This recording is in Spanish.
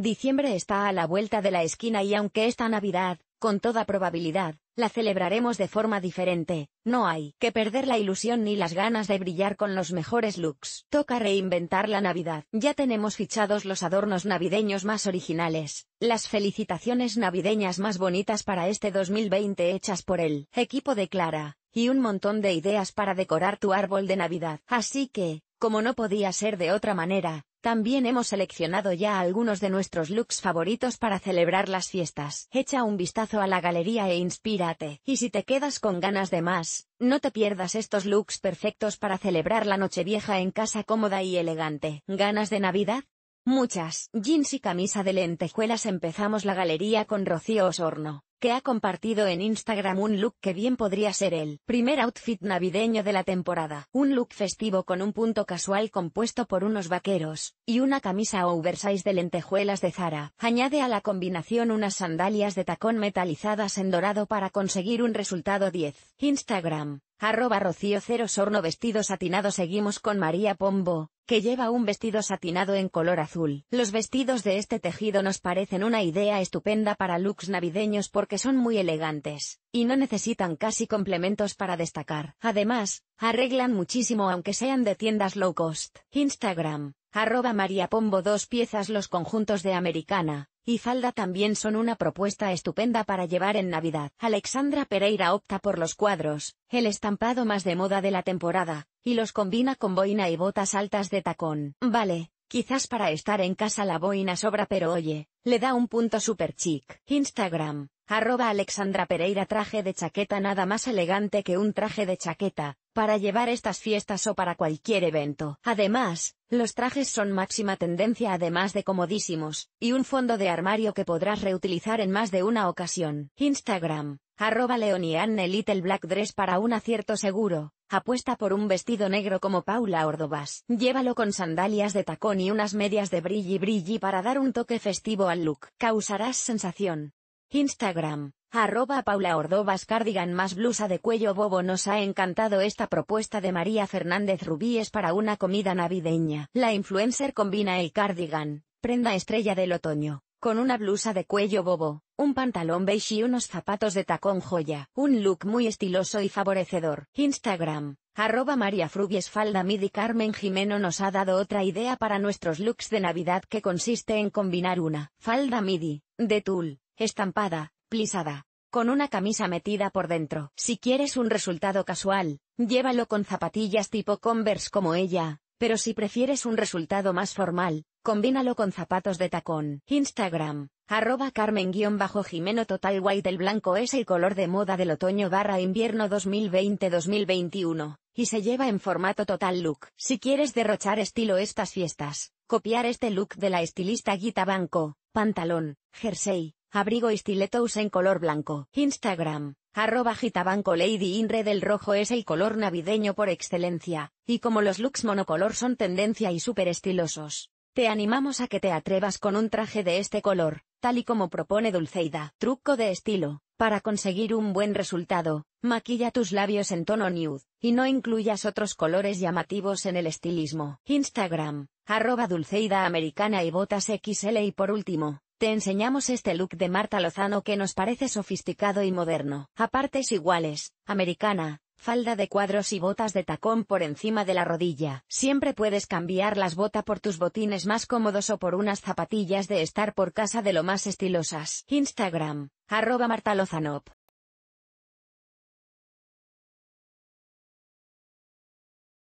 Diciembre está a la vuelta de la esquina y aunque esta Navidad, con toda probabilidad, la celebraremos de forma diferente, no hay que perder la ilusión ni las ganas de brillar con los mejores looks. Toca reinventar la Navidad. Ya tenemos fichados los adornos navideños más originales, las felicitaciones navideñas más bonitas para este 2020 hechas por el equipo de Clara, y un montón de ideas para decorar tu árbol de Navidad. Así que, como no podía ser de otra manera, también hemos seleccionado ya algunos de nuestros looks favoritos para celebrar las fiestas. Echa un vistazo a la galería e inspírate. Y si te quedas con ganas de más, no te pierdas estos looks perfectos para celebrar la noche vieja en casa cómoda y elegante. ¿Ganas de Navidad? Muchas. Jeans y camisa de lentejuelas empezamos la galería con Rocío Osorno que ha compartido en Instagram un look que bien podría ser el primer outfit navideño de la temporada. Un look festivo con un punto casual compuesto por unos vaqueros, y una camisa oversize de lentejuelas de Zara. Añade a la combinación unas sandalias de tacón metalizadas en dorado para conseguir un resultado 10. Instagram, arroba rocío 0 sorno vestido satinado seguimos con María Pombo, que lleva un vestido satinado en color azul. Los vestidos de este tejido nos parecen una idea estupenda para looks navideños porque son muy elegantes, y no necesitan casi complementos para destacar. Además, arreglan muchísimo aunque sean de tiendas low cost. Instagram. Arroba María Pombo dos piezas Los conjuntos de americana y falda también son una propuesta estupenda para llevar en Navidad. Alexandra Pereira opta por los cuadros, el estampado más de moda de la temporada, y los combina con boina y botas altas de tacón. Vale, quizás para estar en casa la boina sobra pero oye, le da un punto super chic. Instagram, arroba Alexandra Pereira traje de chaqueta nada más elegante que un traje de chaqueta, para llevar estas fiestas o para cualquier evento. Además, los trajes son máxima tendencia además de comodísimos, y un fondo de armario que podrás reutilizar en más de una ocasión. Instagram, arroba Leonianne Little Black Dress para un acierto seguro. Apuesta por un vestido negro como Paula Ordovás. Llévalo con sandalias de tacón y unas medias de brilli brilli para dar un toque festivo al look. Causarás sensación. Instagram, Arroba Paula Ordovas Cardigan más blusa de cuello bobo nos ha encantado esta propuesta de María Fernández Rubíes para una comida navideña. La influencer combina el cardigan, prenda estrella del otoño, con una blusa de cuello bobo, un pantalón beige y unos zapatos de tacón joya. Un look muy estiloso y favorecedor. Instagram, arroba María Frubies Falda Midi Carmen Jimeno nos ha dado otra idea para nuestros looks de Navidad que consiste en combinar una falda Midi, de tul, estampada, plisada, con una camisa metida por dentro. Si quieres un resultado casual, llévalo con zapatillas tipo Converse como ella, pero si prefieres un resultado más formal, combínalo con zapatos de tacón. Instagram, arroba carmen-jimeno total white el blanco es el color de moda del otoño barra invierno 2020-2021, y se lleva en formato total look. Si quieres derrochar estilo estas fiestas, copiar este look de la estilista Guita Banco, pantalón, jersey, abrigo y stilettos en color blanco. Instagram, arroba gitabanco Lady Inred el rojo es el color navideño por excelencia, y como los looks monocolor son tendencia y súper estilosos, te animamos a que te atrevas con un traje de este color, tal y como propone Dulceida. Truco de estilo. Para conseguir un buen resultado, maquilla tus labios en tono nude, y no incluyas otros colores llamativos en el estilismo. Instagram, arroba Dulceida Americana y botas XL y por último, te enseñamos este look de Marta Lozano que nos parece sofisticado y moderno. A partes iguales, americana, falda de cuadros y botas de tacón por encima de la rodilla. Siempre puedes cambiar las botas por tus botines más cómodos o por unas zapatillas de estar por casa de lo más estilosas. Instagram, arroba Lozanop.